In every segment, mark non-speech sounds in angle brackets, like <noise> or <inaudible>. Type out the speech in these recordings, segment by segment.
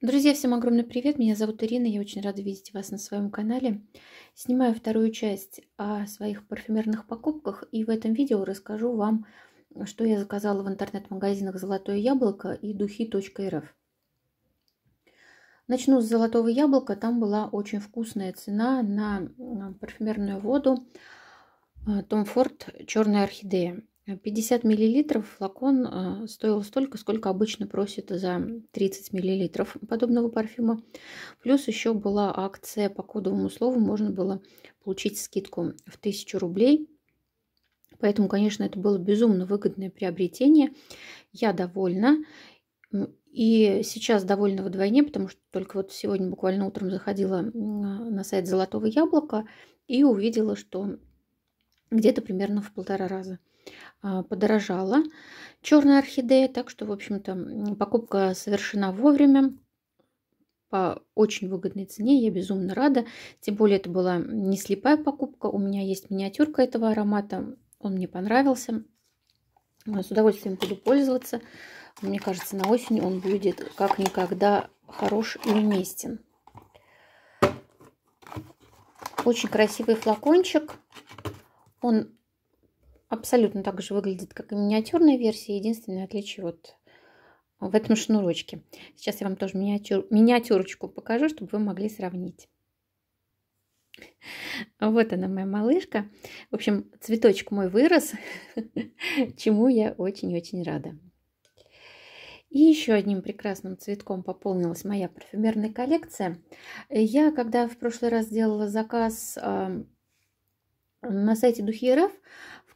Друзья, всем огромный привет! Меня зовут Ирина, я очень рада видеть вас на своем канале. Снимаю вторую часть о своих парфюмерных покупках и в этом видео расскажу вам, что я заказала в интернет-магазинах «Золотое яблоко» и духи.рф. Начну с «Золотого яблока». Там была очень вкусная цена на парфюмерную воду э, Том Форд «Черная орхидея». 50 э, мл флакон э, стоил столько, сколько обычно просят за 30 мл подобного парфюма. Плюс еще была акция по кодовому слову, можно было получить скидку в 1000 рублей. Поэтому, конечно, это было безумно выгодное приобретение. Я довольна. И сейчас довольна вдвойне, потому что только вот сегодня буквально утром заходила на сайт «Золотого яблока» и увидела, что где-то примерно в полтора раза а, подорожала черная орхидея, так что, в общем-то, покупка совершена вовремя по очень выгодной цене, я безумно рада. Тем более это была не слепая покупка, у меня есть миниатюрка этого аромата, он мне понравился. Э, с удовольствием буду пользоваться. Мне кажется, на осень он будет как никогда хорош и уместен. Очень красивый флакончик. Он абсолютно так же выглядит, как и миниатюрная версия. Единственное отличие вот в этом шнурочке. Сейчас я вам тоже миниатюр, миниатюрочку покажу, чтобы вы могли сравнить. Вот она, моя малышка. В общем, цветочек мой вырос, <laughs> чему я очень-очень рада. И еще одним прекрасным цветком пополнилась моя парфюмерная коллекция. Я, когда в прошлый раз делала заказ эм, на сайте Духи РФ,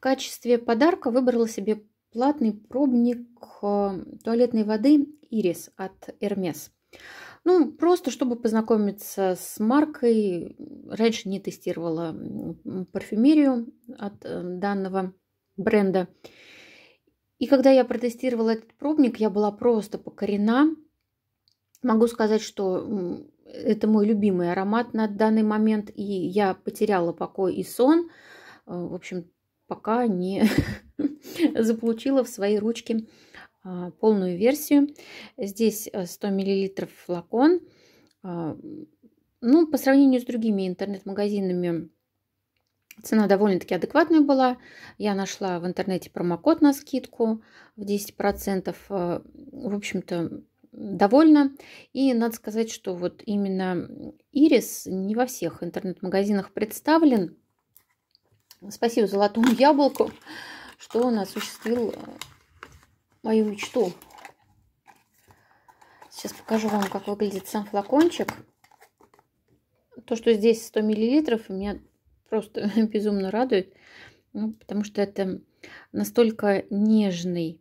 качестве подарка выбрала себе платный пробник э, туалетной воды «Ирис» от «Эрмес». Ну, просто чтобы познакомиться с маркой. Раньше не тестировала парфюмерию от э, данного бренда. И когда я протестировала этот пробник, я была просто покорена. Могу сказать, что это мой любимый аромат на данный момент, и я потеряла покой и сон. Э, в общем, пока не <laughs> заполучила в свои ручки а, полную версию. Здесь 100 э, мл флакон. А, ну, по сравнению с другими интернет-магазинами, Цена довольно-таки адекватная была. Я нашла в интернете промокод на скидку в 10%. А, в общем-то, довольна. И надо сказать, что вот именно ирис не во всех интернет-магазинах представлен. Спасибо золотому <laughs> яблоку, что он осуществил э, мою мечту. Сейчас покажу вам, как выглядит сам флакончик. То, что здесь 100 миллилитров, меня просто <laughs> безумно радует, ну, потому что это настолько нежный,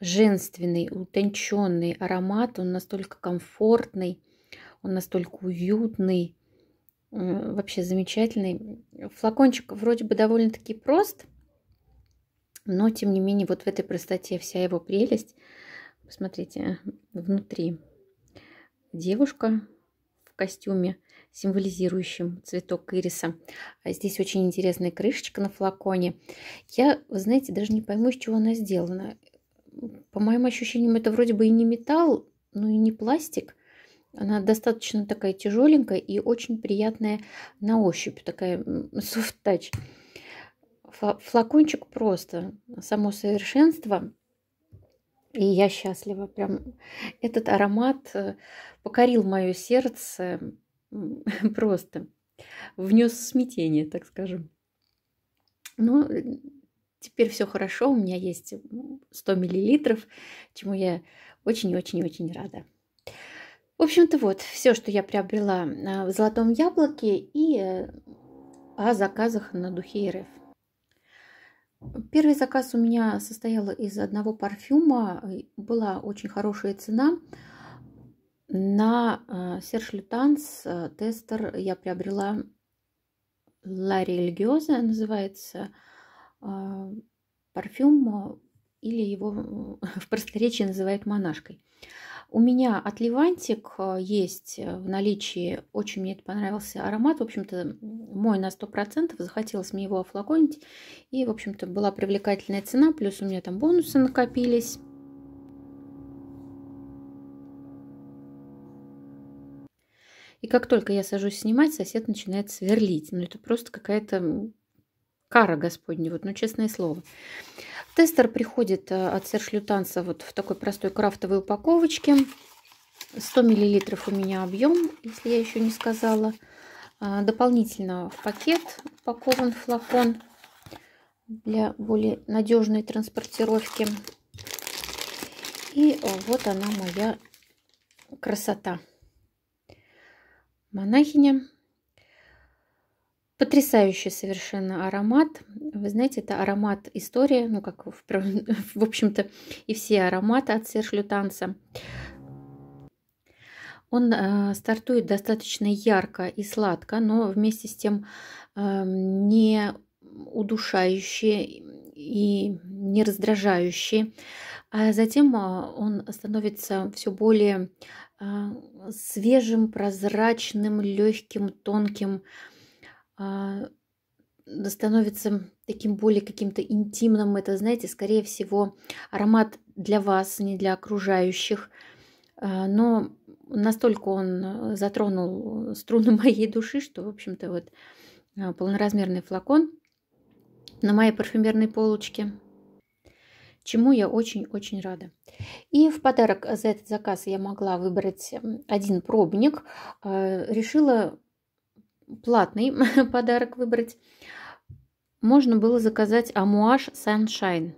женственный, утонченный аромат, он настолько комфортный, он настолько уютный. Вообще замечательный. Флакончик вроде бы довольно-таки прост, но тем не менее вот в этой простоте вся его прелесть. Посмотрите, внутри девушка в костюме, символизирующем цветок ириса. А здесь очень интересная крышечка на флаконе. Я, вы знаете, даже не пойму, из чего она сделана. По моим ощущениям, это вроде бы и не металл, но и не пластик. Она достаточно такая тяжеленькая и очень приятная на ощупь, такая <laughs> soft touch. Флакончик просто само совершенство. И я счастлива. Прям этот аромат э, покорил мое сердце <laughs> просто. Внес смятение, так скажем. Ну, э, теперь все хорошо. У меня есть 100 миллилитров, чему я очень-очень-очень рада. В общем-то, вот все, что я приобрела а, в «Золотом яблоке» и э, о заказах на духе РФ. Первый заказ у меня состоял из одного парфюма. Была очень хорошая цена. На Серж а, Лютанс э, тестер я приобрела La Religiosa, называется а, парфюм, или его э, <laughs> в просторечии называют монашкой. У меня от Левантик э, есть э, в наличии, очень мне это понравился аромат, в общем-то, мой на 100%, захотелось мне его офлаконить, и, в общем-то, была привлекательная цена, плюс у меня там бонусы накопились. И как только я сажусь снимать, сосед начинает сверлить. Ну, это просто какая-то кара Господня, вот, ну, честное слово. Тестер приходит э, от Серж Лютанца вот в такой простой крафтовой упаковочке. 100 миллилитров у меня объем, если я еще не сказала. А, дополнительно в пакет упакован флакон для более надежной транспортировки. И вот она моя красота. Монахиня Потрясающий совершенно аромат. Вы знаете, это аромат истории, ну как, в, <laughs> в общем-то, и все ароматы от Серж Лютанца. Он э, стартует достаточно ярко и сладко, но вместе с тем э, не удушающий и не раздражающий, А затем э, он становится все более э, свежим, прозрачным, легким, тонким. А, становится таким более каким-то интимным. Это, знаете, скорее всего, аромат для вас, не для окружающих. А, но настолько он затронул струны <laughs> моей души, что, в общем-то, вот а, полноразмерный флакон на моей парфюмерной полочке, чему я очень-очень рада. И в подарок за этот заказ я могла выбрать один пробник. Решила платный <laughs> подарок выбрать, можно было заказать Амуаж Sunshine.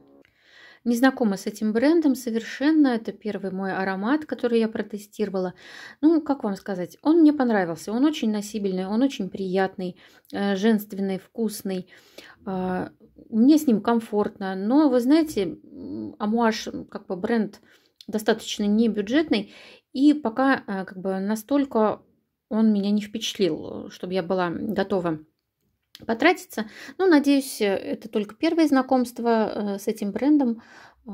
Не знакома с этим брендом совершенно. Это первый мой аромат, который я протестировала. Ну, как вам сказать, он мне понравился. Он очень носибельный, он очень приятный, э, женственный, вкусный. А, мне с ним комфортно. Но, вы знаете, Амуаж, как бы бренд достаточно небюджетный. И пока э, как бы настолько он меня не впечатлил, чтобы я была готова потратиться. Ну, надеюсь, это только первое знакомство э, с этим брендом. Э,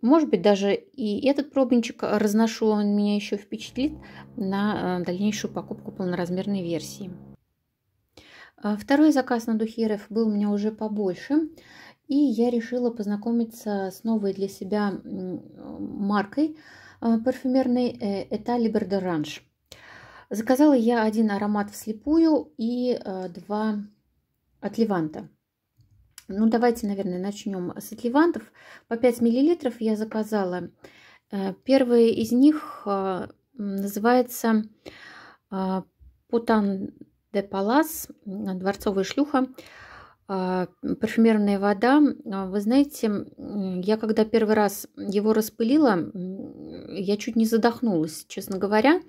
может быть, даже и этот пробничек разношу, он меня еще впечатлит на э, дальнейшую покупку полноразмерной версии. Второй заказ на духе РФ был у меня уже побольше, и я решила познакомиться с новой для себя маркой парфюмерной Этали Бердеранж. Заказала я один аромат вслепую и э, два от отливанта. Ну, давайте, наверное, начнем с отливантов. По 5 мл я заказала. Э, первый из них э, называется Путан де Палас, дворцовая шлюха, парфюмерная вода. Вы знаете, я когда первый раз его распылила, я чуть не задохнулась, честно говоря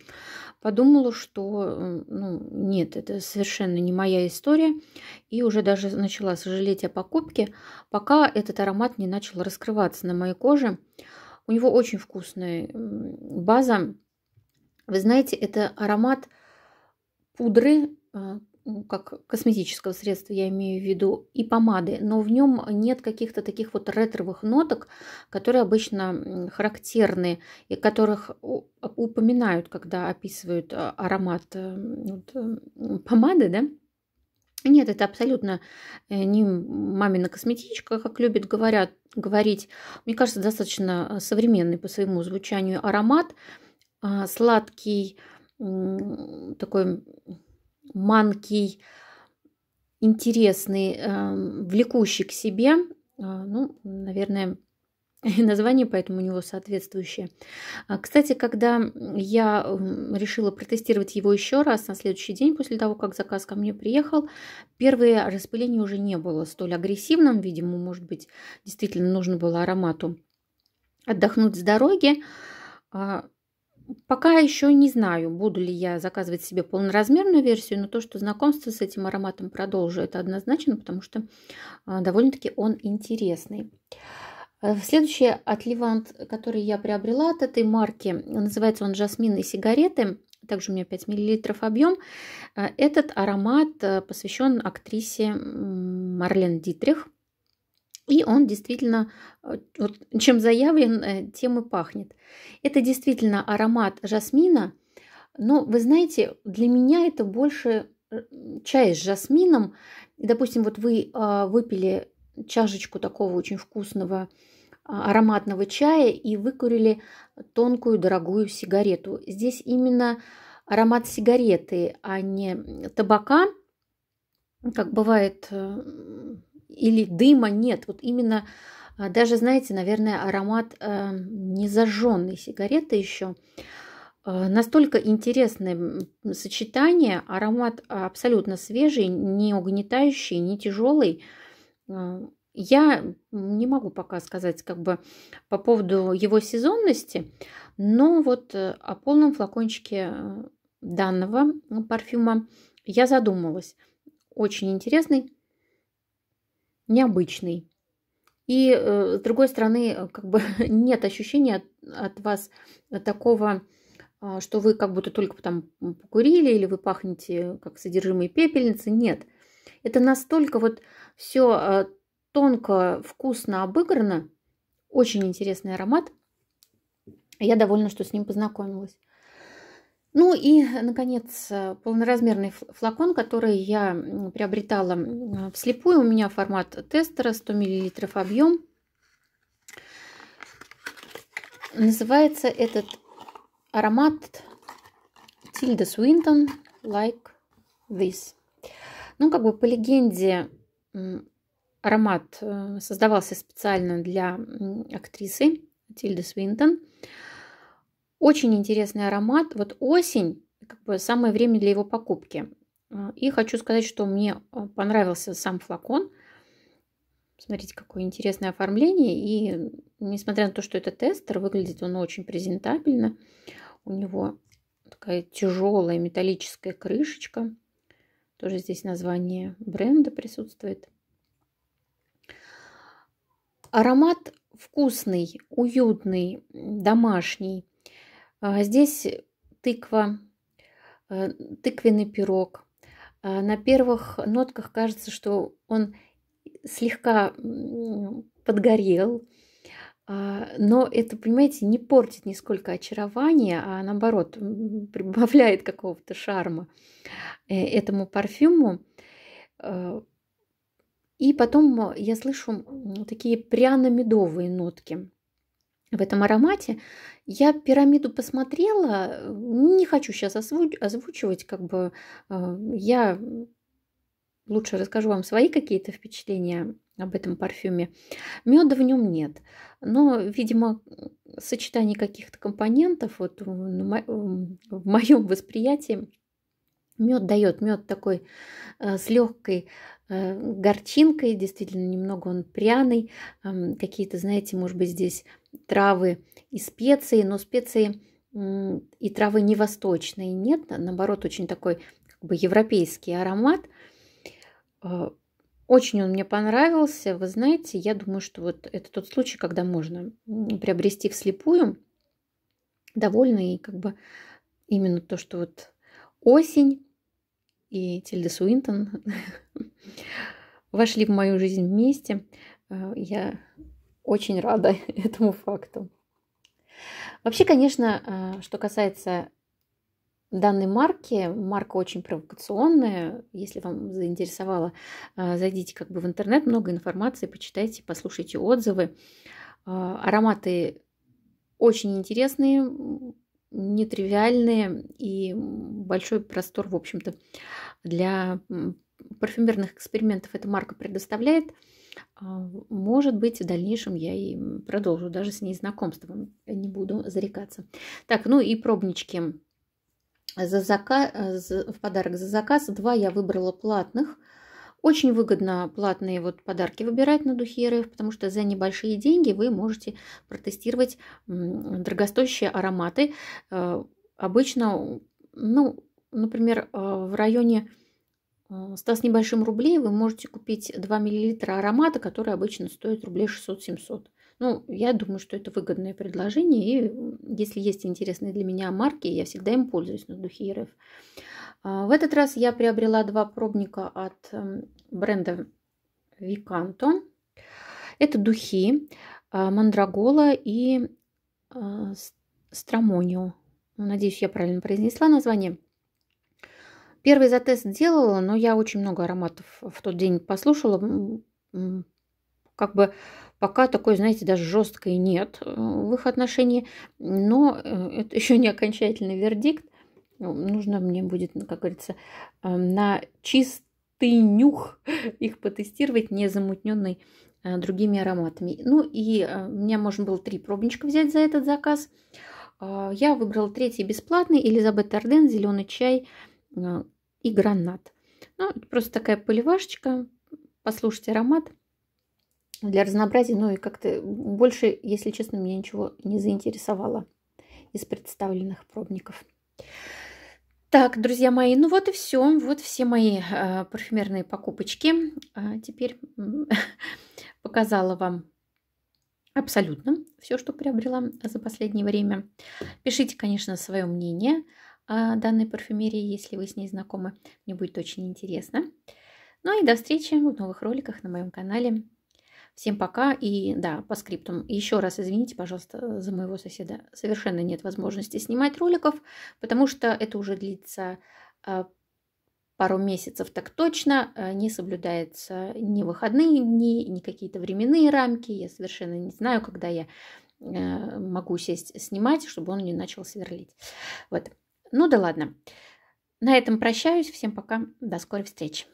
подумала, что э, ну, нет, это совершенно не моя история. И уже даже начала сожалеть о покупке, пока этот аромат не начал раскрываться на моей коже. У него очень вкусная база. Вы знаете, это аромат пудры, э, ну, как косметического средства, я имею в виду, и помады, но в нем нет каких-то таких вот ретровых ноток, которые обычно характерны и которых упоминают, когда описывают э, аромат э, вот, э, помады, да? Нет, это абсолютно не мамина косметичка, как любят говорят, говорить. Мне кажется, достаточно современный по своему звучанию аромат. А, сладкий, такой манкий, интересный, эм, влекущий к себе. А, ну, наверное, <laughs> название, поэтому у него соответствующее. А, кстати, когда я решила протестировать его еще раз на следующий день после того, как заказ ко мне приехал, первое распыление уже не было столь агрессивным, видимо, может быть, действительно нужно было аромату отдохнуть с дороги. А, Пока еще не знаю, буду ли я заказывать себе полноразмерную версию, но то, что знакомство с этим ароматом продолжу, это однозначно, потому что а, довольно-таки он интересный. Э, следующий отливант, который я приобрела от этой марки, называется он «Жасмин и сигареты». Также у меня 5 мл объем. Этот аромат э, посвящен актрисе Марлен Дитрих – и он действительно, э, вот, чем заявлен, э, тем и пахнет. Это действительно аромат жасмина, но вы знаете, для меня это больше э, чай с жасмином. Допустим, вот вы выпили чашечку такого очень вкусного а, ароматного чая и выкурили тонкую дорогую сигарету. Здесь именно аромат сигареты, а не табака, как бывает или дыма нет. Вот именно а, даже, знаете, наверное, аромат э, незажженной сигареты еще. Э, настолько интересное сочетание, аромат абсолютно свежий, не угнетающий, не тяжелый. Э, я не могу пока сказать как бы по поводу его сезонности, но вот о полном флакончике данного парфюма я задумалась. Очень интересный, необычный. И, э, с другой стороны, э, как бы <laughs> нет ощущения от, от вас такого, а, что вы как будто только там покурили или вы пахнете как содержимое пепельницы. Нет. Это настолько вот все а, тонко, вкусно обыграно. Очень интересный аромат. Я довольна, что с ним познакомилась. Ну и, наконец, э, полноразмерный флакон, который я приобретала вслепую. У меня формат тестера, 100 мл объем. Называется этот аромат Тильда Суинтон Like This. Ну, как бы по легенде, аромат э, создавался специально для актрисы Тильда Суинтон. Очень интересный аромат. Вот осень, как бы самое время для его покупки. А, и хочу сказать, что мне а, понравился сам флакон. Смотрите, какое интересное оформление. И несмотря на то, что это тестер, выглядит он очень презентабельно. У него такая тяжелая металлическая крышечка. Тоже здесь название бренда присутствует. Аромат вкусный, уютный, домашний. А, здесь тыква, э, тыквенный пирог. А, на первых нотках кажется, что он слегка подгорел, а, но это, понимаете, не портит нисколько очарования, а наоборот, прибавляет какого-то шарма э, этому парфюму. И потом я слышу такие пряно-медовые нотки – в этом аромате. Я пирамиду посмотрела, не хочу сейчас озвучивать, как бы а, я лучше расскажу вам свои какие-то впечатления об этом парфюме. Меда в нем нет, но, видимо, сочетание каких-то компонентов вот в, моем восприятии мед дает мед такой а, с легкой а, горчинкой, действительно немного он пряный, какие-то, знаете, может быть, здесь травы и специи, но специи и травы не восточные нет, а, наоборот, очень такой как бы европейский аромат. А, очень он мне понравился. Вы знаете, я думаю, что вот это тот случай, когда можно приобрести вслепую довольно и как бы именно то, что вот осень и Тильда Суинтон <laughs> вошли в мою жизнь вместе. А, я очень рада <laughs> этому факту. Вообще, конечно, а, что касается данной марки, марка очень провокационная. Если вам заинтересовало, а, зайдите как бы в интернет, много информации, почитайте, послушайте отзывы. А, ароматы очень интересные, нетривиальные и большой простор, в общем-то, для парфюмерных экспериментов эта марка предоставляет. А, может быть, в дальнейшем я и продолжу даже с ней знакомством не буду зарекаться. Так, ну и пробнички. За заказ, э, в подарок за заказ два я выбрала платных. Очень выгодно платные вот подарки выбирать на духеры, потому что за небольшие деньги вы можете протестировать дорогостоящие ароматы. Э, обычно, ну, например, э, в районе 100 э, с небольшим рублей вы можете купить 2 мл аромата, который обычно стоит рублей 600-700. Ну, я думаю, что это выгодное предложение. И если есть интересные для меня марки, я всегда им пользуюсь на духе РФ. А, в этот раз я приобрела два пробника от бренда Виканто. Это духи а, Мандрагола и а, Страмонио. Надеюсь, я правильно произнесла название. Первый за тест делала, но я очень много ароматов в тот день послушала. Как бы пока такой, знаете, даже жесткой нет э, в их отношении. Но э, это <laughs> еще не окончательный вердикт. Нужно мне будет, как говорится, э, на чистый нюх <laughs> их потестировать, не замутненный другими ароматами. Ну и у меня можно было три пробничка взять за этот заказ. А, я выбрала третий бесплатный Элизабет Арден зеленый чай и гранат. Ну, просто такая поливашечка. Послушайте аромат для разнообразия. Ну и как-то больше, если честно, меня ничего не заинтересовало из представленных пробников. Так, друзья мои, ну вот и все. Вот все мои э, парфюмерные покупочки. А теперь <laughs> показала вам абсолютно все, что приобрела за последнее время. Пишите, конечно, свое мнение. А, данной парфюмерии, если вы с ней знакомы. Мне будет очень интересно. Ну и до встречи в новых роликах на моем канале. Всем пока. И да, по скриптам. Еще раз извините, пожалуйста, за моего соседа. Совершенно нет возможности снимать роликов, потому что это уже длится а, пару месяцев так точно. А, не соблюдается ни выходные дни, ни какие-то временные рамки. Я совершенно не знаю, когда я могу сесть снимать, чтобы он не начал сверлить. Вот. Ну да ладно. На этом прощаюсь. Всем пока. До скорой встречи.